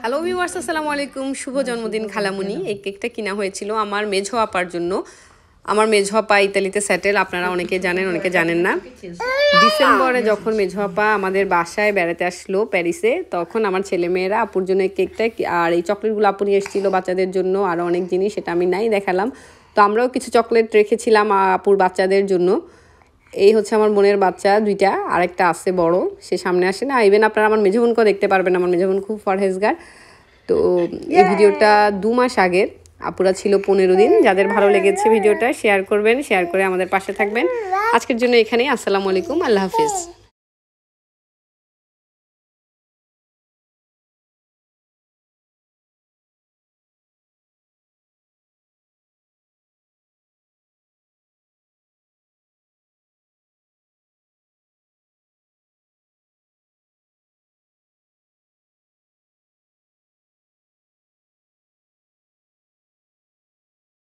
hello viewers আসসালামু আলাইকুম শুভ জন্মদিন খালামুনি এই কেকটা কিনা হয়েছিল আমার মেঝো আপার জন্য আমার মেঝো আপা ইতালিতে সেটেল আপনারা অনেকে জানেন অনেকে জানেন না ডিসেম্বরে যখন মেঝো আপা আমাদের বাসায় বেড়াতে আসলো প্যারিসে তখন আমার ছেলেমেয়েরা আপুর জন্য কেকটা আর এই চকলেটগুলো আপু নিয়ে এসেছিলো বাচ্চাদের জন্য আরও অনেক জিনিস সেটা আমি নাই দেখালাম তো আমরাও কিছু চকলেট রেখেছিলাম আপুর বাচ্চাদের জন্য এই হচ্ছে আমার বোনের বাচ্চা দুইটা আরেকটা আছে বড় সে সামনে আসে না ইভেন আপনারা আমার মেঝে বোনকেও দেখতে পারবেন আমার মেঝে বোন খুব ফরহেজগার তো এই ভিডিওটা দু মাস আগের আপুরা ছিল পনেরো দিন যাদের ভালো লেগেছে ভিডিওটা শেয়ার করবেন শেয়ার করে আমাদের পাশে থাকবেন আজকের জন্য এখানেই আসসালামু আলাইকুম আল্লাহ হাফিজ